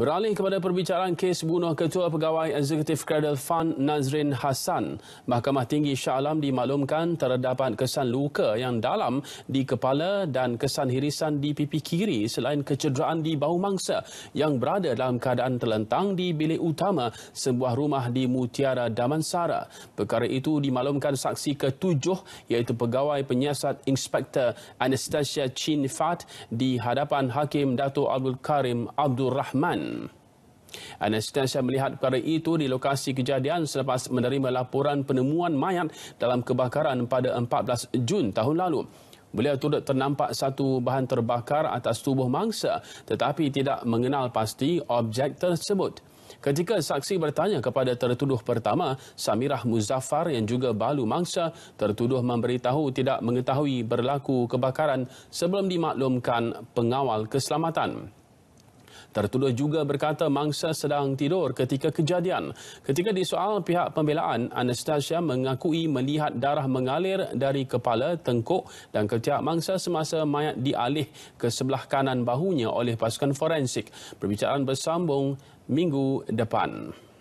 Beralih kepada perbicaraan kes bunuh Ketua Pegawai Eksekutif Cradle Fund Nazrin Hassan, Mahkamah Tinggi Shah Alam dimaklumkan terdapat kesan luka yang dalam di kepala dan kesan hirisan di pipi kiri selain kecederaan di bahu mangsa yang berada dalam keadaan terlentang di bilik utama sebuah rumah di Mutiara Damansara. Perkara itu dimaklumkan saksi ketujuh iaitu pegawai penyiasat Inspektor Anastasia Chin Fat di hadapan Hakim Dato' Abdul Karim Abdul Rahman. Anastasia melihat perkara itu di lokasi kejadian selepas menerima laporan penemuan mayat dalam kebakaran pada 14 Jun tahun lalu. Beliau turut ternampak satu bahan terbakar atas tubuh mangsa tetapi tidak mengenal pasti objek tersebut. Ketika saksi bertanya kepada tertuduh pertama, Samirah Muzaffar yang juga balu mangsa, tertuduh memberitahu tidak mengetahui berlaku kebakaran sebelum dimaklumkan pengawal keselamatan. Tertuduh juga berkata mangsa sedang tidur ketika kejadian. Ketika disoal pihak pembelaan, Anastasia mengakui melihat darah mengalir dari kepala, tengkuk dan ketiak mangsa semasa mayat dialih ke sebelah kanan bahunya oleh pasukan forensik. Perbicaraan bersambung minggu depan.